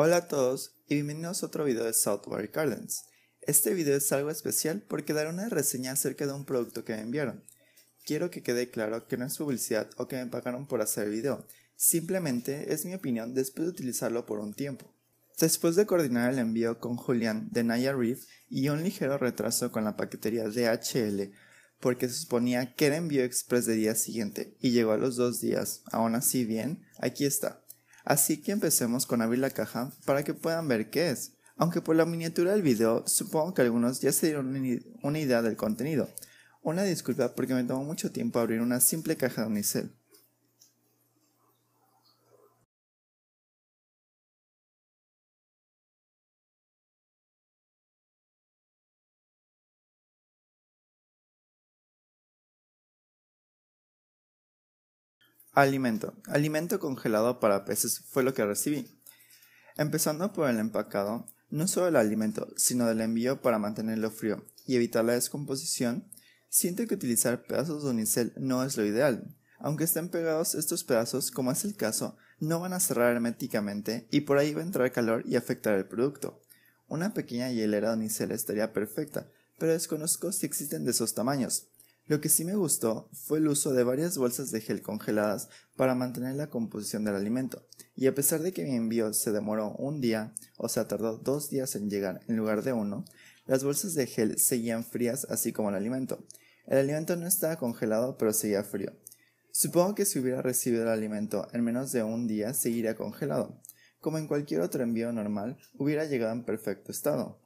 Hola a todos y bienvenidos a otro video de Southbury Gardens. Este video es algo especial porque daré una reseña acerca de un producto que me enviaron. Quiero que quede claro que no es publicidad o que me pagaron por hacer el video, simplemente es mi opinión después de utilizarlo por un tiempo. Después de coordinar el envío con Julian de Naya Reef y un ligero retraso con la paquetería de DHL, porque se suponía que era envío express de día siguiente y llegó a los dos días, aún así bien, aquí está. Así que empecemos con abrir la caja para que puedan ver qué es. Aunque por la miniatura del video supongo que algunos ya se dieron una idea del contenido. Una disculpa porque me tomó mucho tiempo abrir una simple caja de unicel. Alimento. Alimento congelado para peces fue lo que recibí. Empezando por el empacado, no solo el alimento, sino del envío para mantenerlo frío y evitar la descomposición, siento que utilizar pedazos de unicel no es lo ideal. Aunque estén pegados estos pedazos, como es el caso, no van a cerrar herméticamente y por ahí va a entrar calor y afectar el producto. Una pequeña hielera de unicel estaría perfecta, pero desconozco si existen de esos tamaños. Lo que sí me gustó fue el uso de varias bolsas de gel congeladas para mantener la composición del alimento, y a pesar de que mi envío se demoró un día, o sea, tardó dos días en llegar en lugar de uno, las bolsas de gel seguían frías así como el alimento. El alimento no estaba congelado pero seguía frío. Supongo que si hubiera recibido el alimento en menos de un día seguiría congelado. Como en cualquier otro envío normal, hubiera llegado en perfecto estado.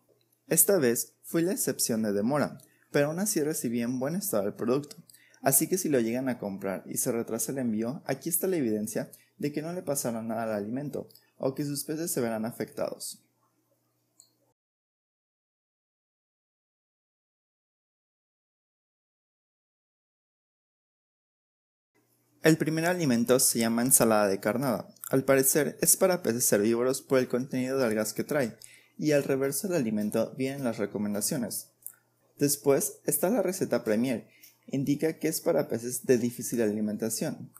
Esta vez fui la excepción de demora, pero aún así recibía en buen estado el producto. Así que si lo llegan a comprar y se retrasa el envío, aquí está la evidencia de que no le pasará nada al alimento o que sus peces se verán afectados. El primer alimento se llama ensalada de carnada. Al parecer es para peces herbívoros por el contenido de algas que trae, y al reverso del alimento vienen las recomendaciones. Después está la receta Premier. Indica que es para peces de difícil alimentación.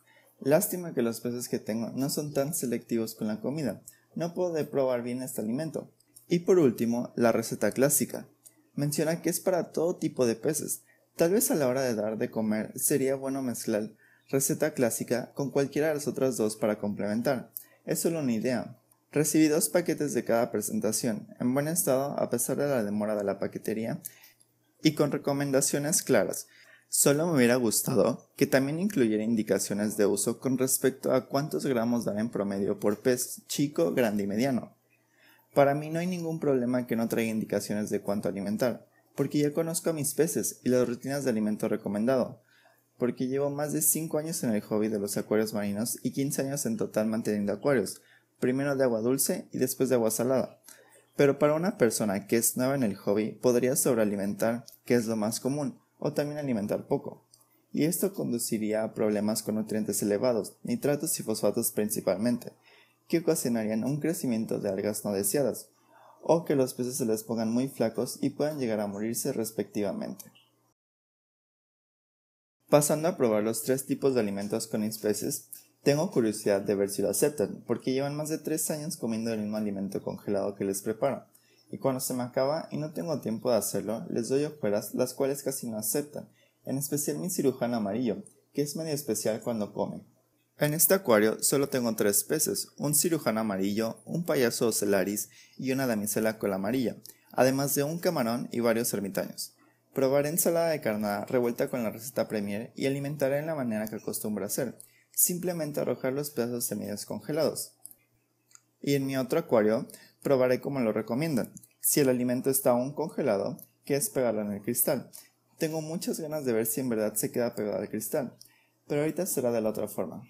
Lástima que los peces que tengo no son tan selectivos con la comida. No puedo probar bien este alimento. Y por último, la receta clásica. Menciona que es para todo tipo de peces. Tal vez a la hora de dar de comer sería bueno mezclar receta clásica con cualquiera de las otras dos para complementar. Es solo una idea. Recibí dos paquetes de cada presentación, en buen estado a pesar de la demora de la paquetería y con recomendaciones claras. Solo me hubiera gustado que también incluyera indicaciones de uso con respecto a cuántos gramos dan en promedio por pez chico, grande y mediano. Para mí no hay ningún problema que no traiga indicaciones de cuánto alimentar, porque ya conozco a mis peces y las rutinas de alimento recomendado, porque llevo más de 5 años en el hobby de los acuarios marinos y 15 años en total manteniendo acuarios, primero de agua dulce y después de agua salada, pero para una persona que es nueva en el hobby, podría sobrealimentar, que es lo más común, o también alimentar poco. Y esto conduciría a problemas con nutrientes elevados, nitratos y fosfatos principalmente, que ocasionarían un crecimiento de algas no deseadas, o que los peces se les pongan muy flacos y puedan llegar a morirse respectivamente. Pasando a probar los tres tipos de alimentos con peces. Tengo curiosidad de ver si lo aceptan, porque llevan más de tres años comiendo el mismo alimento congelado que les preparo, y cuando se me acaba y no tengo tiempo de hacerlo, les doy afueras las cuales casi no aceptan, en especial mi cirujano amarillo, que es medio especial cuando come. En este acuario solo tengo tres peces, un cirujano amarillo, un payaso celaris y una damisela cola amarilla, además de un camarón y varios ermitaños. Probaré ensalada de carnada revuelta con la receta premier y alimentaré en la manera que acostumbro hacer, simplemente arrojar los pedazos semillas congelados. Y en mi otro acuario probaré como lo recomiendan. Si el alimento está aún congelado, que es pegarlo en el cristal. Tengo muchas ganas de ver si en verdad se queda pegado al cristal, pero ahorita será de la otra forma.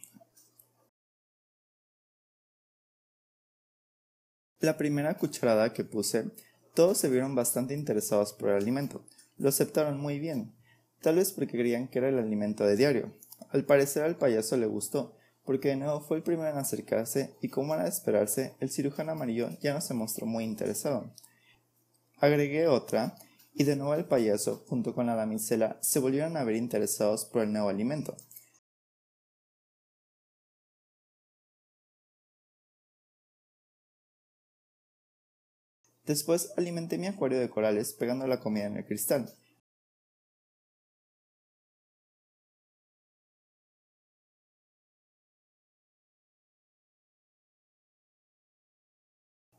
La primera cucharada que puse, todos se vieron bastante interesados por el alimento. Lo aceptaron muy bien, tal vez porque creían que era el alimento de diario, al parecer al payaso le gustó, porque de nuevo fue el primero en acercarse y como era de esperarse, el cirujano amarillo ya no se mostró muy interesado. Agregué otra y de nuevo el payaso junto con la damisela se volvieron a ver interesados por el nuevo alimento. Después alimenté mi acuario de corales pegando la comida en el cristal.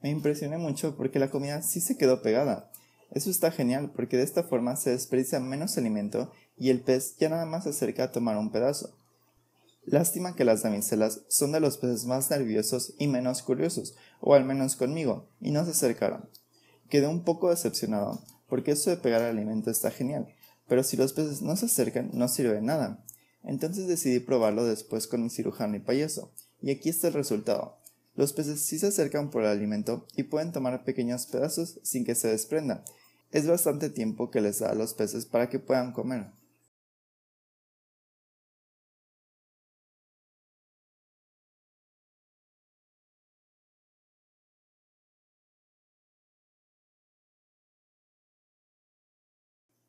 Me impresioné mucho porque la comida sí se quedó pegada. Eso está genial porque de esta forma se desperdicia menos alimento y el pez ya nada más se acerca a tomar un pedazo. Lástima que las damiselas son de los peces más nerviosos y menos curiosos, o al menos conmigo, y no se acercaron. Quedé un poco decepcionado, porque eso de pegar alimento está genial, pero si los peces no se acercan no sirve de nada. Entonces decidí probarlo después con un cirujano y payaso, y aquí está el resultado. Los peces sí se acercan por el alimento y pueden tomar pequeños pedazos sin que se desprendan. Es bastante tiempo que les da a los peces para que puedan comer.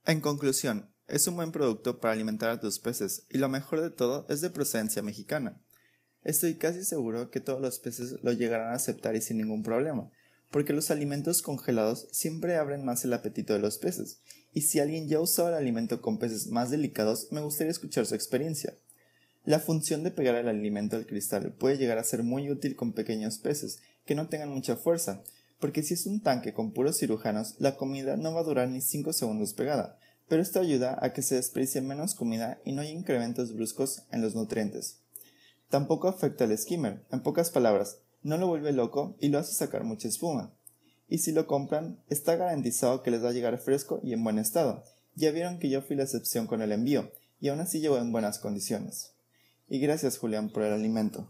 En conclusión, es un buen producto para alimentar a tus peces y lo mejor de todo es de procedencia mexicana. Estoy casi seguro que todos los peces lo llegarán a aceptar y sin ningún problema, porque los alimentos congelados siempre abren más el apetito de los peces, y si alguien ya usaba el alimento con peces más delicados, me gustaría escuchar su experiencia. La función de pegar el alimento al cristal puede llegar a ser muy útil con pequeños peces, que no tengan mucha fuerza, porque si es un tanque con puros cirujanos, la comida no va a durar ni 5 segundos pegada, pero esto ayuda a que se desperdicie menos comida y no hay incrementos bruscos en los nutrientes. Tampoco afecta al skimmer, en pocas palabras, no lo vuelve loco y lo hace sacar mucha espuma. Y si lo compran, está garantizado que les va a llegar fresco y en buen estado. Ya vieron que yo fui la excepción con el envío, y aún así llevo en buenas condiciones. Y gracias Julián por el alimento.